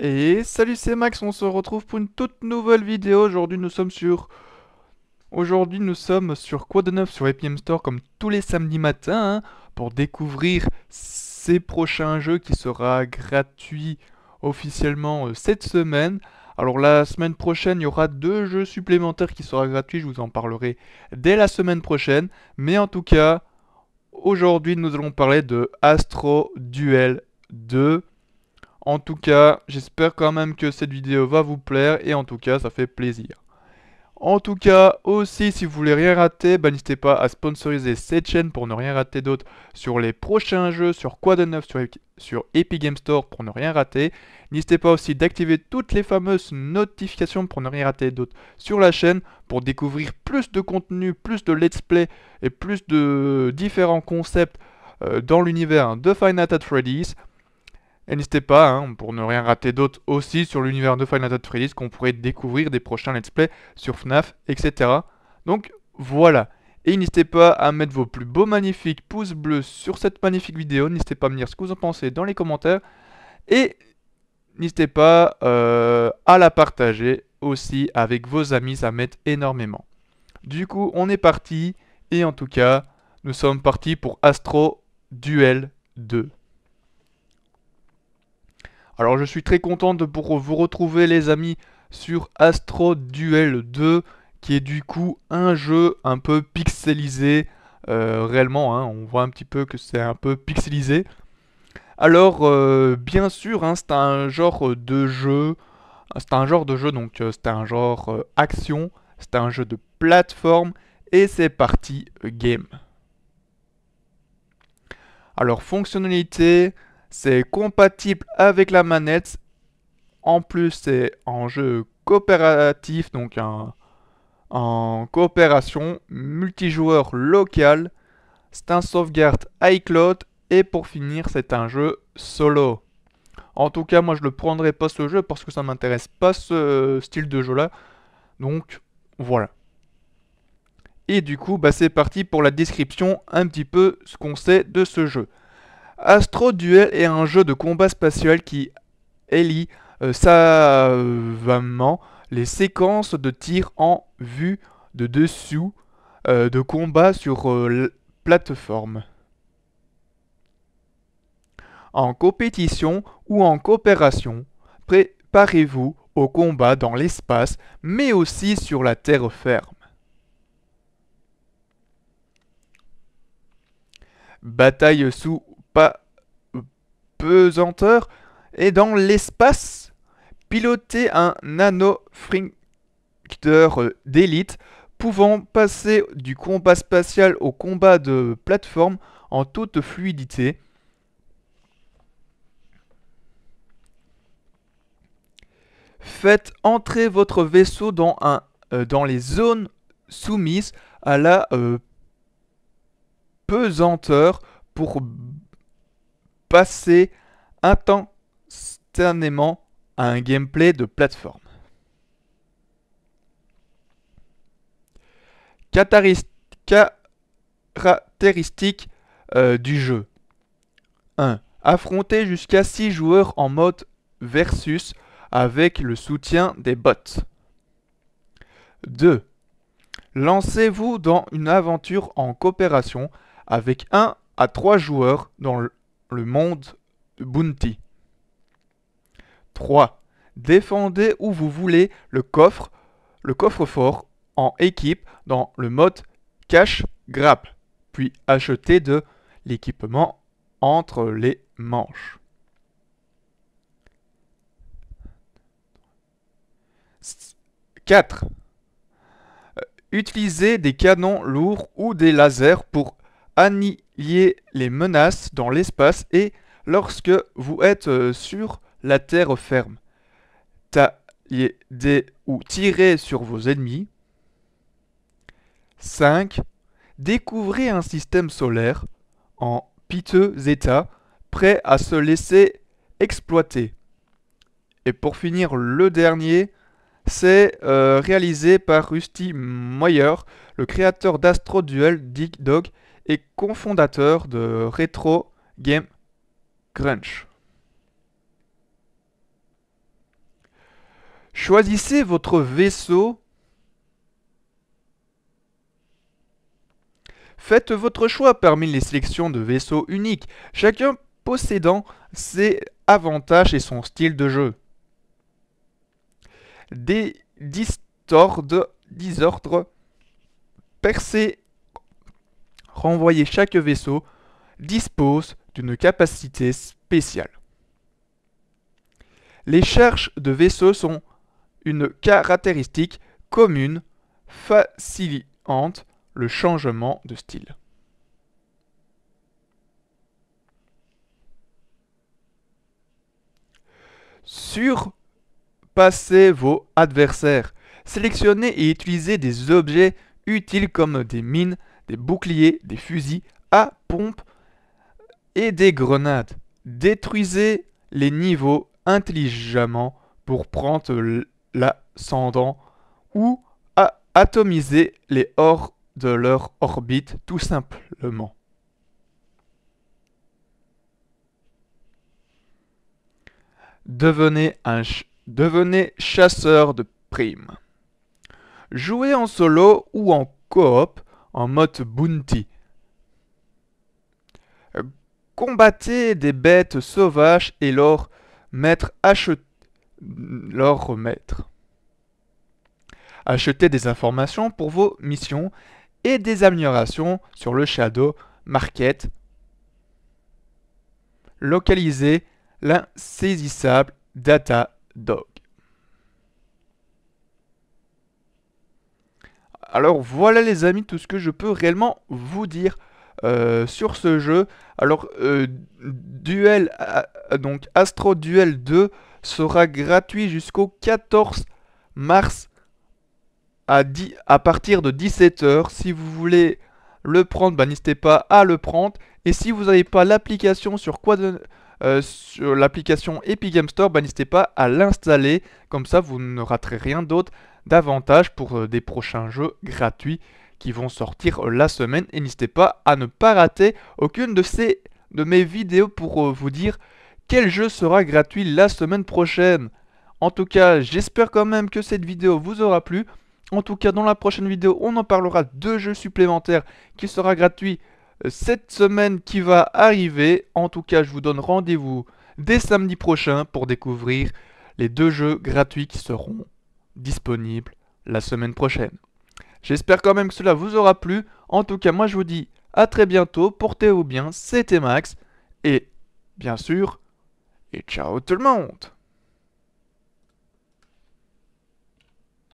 Et salut, c'est Max, on se retrouve pour une toute nouvelle vidéo. Aujourd'hui, nous sommes sur... Aujourd'hui, nous sommes sur Quoi de neuf sur Epm Store, comme tous les samedis matins, hein, pour découvrir ces prochains jeux qui sera gratuit officiellement euh, cette semaine. Alors la semaine prochaine, il y aura deux jeux supplémentaires qui seront gratuits, je vous en parlerai dès la semaine prochaine. Mais en tout cas, Aujourd'hui, nous allons parler de Astro Duel 2. En tout cas, j'espère quand même que cette vidéo va vous plaire et en tout cas, ça fait plaisir. En tout cas, aussi, si vous voulez rien rater, bah, n'hésitez pas à sponsoriser cette chaîne pour ne rien rater d'autre sur les prochains jeux, sur quoi de sur, Epic Game Store pour ne rien rater. N'hésitez pas aussi d'activer toutes les fameuses notifications pour ne rien rater d'autre sur la chaîne pour découvrir plus de contenu, plus de let's play et plus de différents concepts euh, dans l'univers de Final Fantasy Freddy's. Et n'hésitez pas, hein, pour ne rien rater d'autre aussi sur l'univers de Final Fantasy Freddy's qu'on pourrait découvrir des prochains let's play sur FNAF, etc. Donc voilà. Et n'hésitez pas à mettre vos plus beaux magnifiques pouces bleus sur cette magnifique vidéo. N'hésitez pas à me dire ce que vous en pensez dans les commentaires. Et n'hésitez pas euh, à la partager aussi avec vos amis, ça m'aide énormément. Du coup, on est parti. Et en tout cas, nous sommes partis pour Astro Duel 2. Alors je suis très content de vous retrouver les amis sur Astro Duel 2 qui est du coup un jeu un peu pixelisé euh, réellement. Hein. on voit un petit peu que c'est un peu pixelisé. Alors euh, bien sûr hein, c'est un genre de jeu. C'est un genre de jeu donc euh, c'est un genre action. C'est un jeu de plateforme et c'est parti game. Alors fonctionnalité, c'est compatible avec la manette. En plus, c'est un jeu coopératif, donc en coopération, multijoueur local. C'est un sauvegarde iCloud. Et pour finir, c'est un jeu solo. En tout cas, moi, je le prendrai pas ce jeu parce que ça ne m'intéresse pas ce style de jeu-là. Donc, voilà. Et du coup, bah, c'est parti pour la description un petit peu ce qu'on sait de ce jeu. Astro Duel est un jeu de combat spatial qui élit euh, savamment les séquences de tir en vue de dessous euh, de combat sur euh, plateforme. En compétition ou en coopération, préparez-vous au combat dans l'espace, mais aussi sur la terre ferme. Bataille sous pas pesanteur et dans l'espace, piloter un nanofrincteur d'élite pouvant passer du combat spatial au combat de plateforme en toute fluidité. Faites entrer votre vaisseau dans, un, euh, dans les zones soumises à la euh, pesanteur pour passer instantanément à un gameplay de plateforme. Caractéristiques euh, du jeu 1. Affronter jusqu'à 6 joueurs en mode versus avec le soutien des bots. 2. Lancez-vous dans une aventure en coopération avec 1 à 3 joueurs dans le le monde Bounty. 3. Défendez où vous voulez le coffre, le coffre-fort en équipe dans le mode cache grappe, puis achetez de l'équipement entre les manches. 4. Euh, utilisez des canons lourds ou des lasers pour annihiler les menaces dans l'espace et lorsque vous êtes euh, sur la terre ferme. ou tirez sur vos ennemis. 5. Découvrez un système solaire en piteux état, prêt à se laisser exploiter. Et pour finir, le dernier, c'est euh, réalisé par Rusty Meyer, le créateur d'Astro Duel Dick Dog et cofondateur de Retro Game Crunch. Choisissez votre vaisseau. Faites votre choix parmi les sélections de vaisseaux uniques, chacun possédant ses avantages et son style de jeu. Des distordres, disordres, percés renvoyer chaque vaisseau, dispose d'une capacité spéciale. Les charges de vaisseaux sont une caractéristique commune facilitant le changement de style. Surpassez vos adversaires. Sélectionnez et utilisez des objets utiles comme des mines, des boucliers, des fusils à pompe et des grenades. Détruisez les niveaux intelligemment pour prendre l'ascendant ou atomiser les hors de leur orbite tout simplement. Devenez, devenez chasseur de primes. Jouez en solo ou en coop en mode bounty. Euh, combattez des bêtes sauvages et leur remettre, acheter leur Achetez des informations pour vos missions et des améliorations sur le Shadow Market. Localisez l'insaisissable Data Dog. Alors voilà les amis, tout ce que je peux réellement vous dire euh, sur ce jeu. Alors, euh, duel, ah, ah, donc Astro Duel 2 sera gratuit jusqu'au 14 mars à, à partir de 17h. Si vous voulez le prendre, bah, n'hésitez pas à le prendre. Et si vous n'avez pas l'application sur quoi de euh, sur l'application Epic Game Store, bah, n'hésitez pas à l'installer, comme ça vous ne raterez rien d'autre davantage pour euh, des prochains jeux gratuits qui vont sortir euh, la semaine. Et n'hésitez pas à ne pas rater aucune de, ces, de mes vidéos pour vous dire quel jeu sera gratuit la semaine prochaine. En tout cas, j'espère quand même que cette vidéo vous aura plu. En tout cas, dans la prochaine vidéo, on en parlera de jeux supplémentaires qui sera gratuit cette semaine qui va arriver. En tout cas, je vous donne rendez-vous dès samedi prochain pour découvrir les deux jeux gratuits qui seront disponibles la semaine prochaine. J'espère quand même que cela vous aura plu. En tout cas, moi je vous dis à très bientôt, portez-vous bien, c'était Max, et bien sûr, et ciao tout le monde